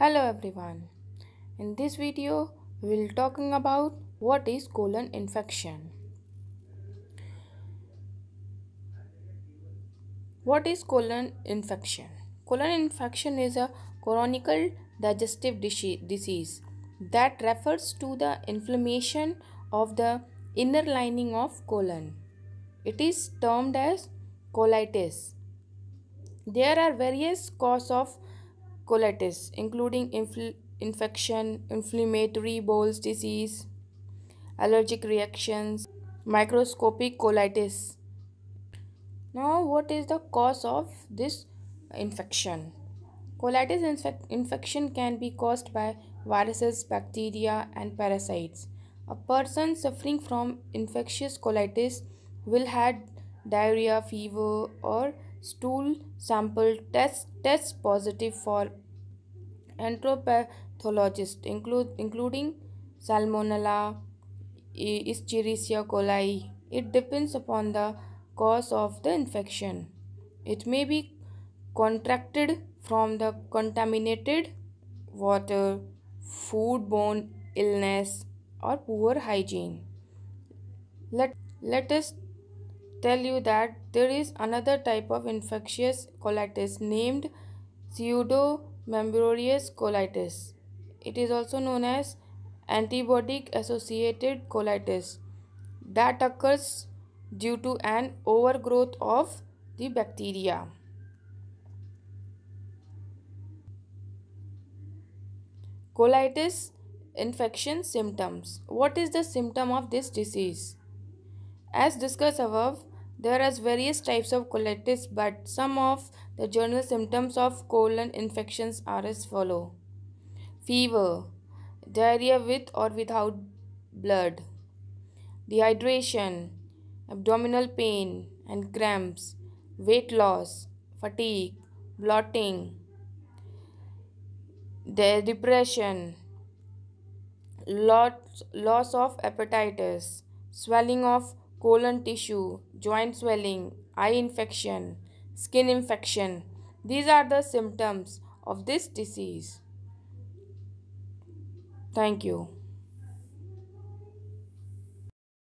Hello everyone. In this video, we will talking about what is colon infection. What is colon infection? Colon infection is a chronic digestive disease that refers to the inflammation of the inner lining of colon. It is termed as colitis. There are various causes of colitis, including infl infection, inflammatory bowel disease, allergic reactions, microscopic colitis. Now, what is the cause of this infection? Colitis infec infection can be caused by viruses, bacteria, and parasites. A person suffering from infectious colitis will have diarrhea, fever, or stool sample test tests positive for enteropathologist include, including salmonella escherichia coli it depends upon the cause of the infection it may be contracted from the contaminated water foodborne illness or poor hygiene let let us tell you that there is another type of infectious colitis named pseudomembranous colitis. It is also known as antibiotic associated colitis that occurs due to an overgrowth of the bacteria. Colitis infection symptoms. What is the symptom of this disease? As discussed above, there are various types of colitis, but some of the general symptoms of colon infections are as follow: fever, diarrhea with or without blood, dehydration, abdominal pain and cramps, weight loss, fatigue, bloating, depression, lots, loss of appetites, swelling of colon tissue, joint swelling, eye infection, skin infection. These are the symptoms of this disease. Thank you.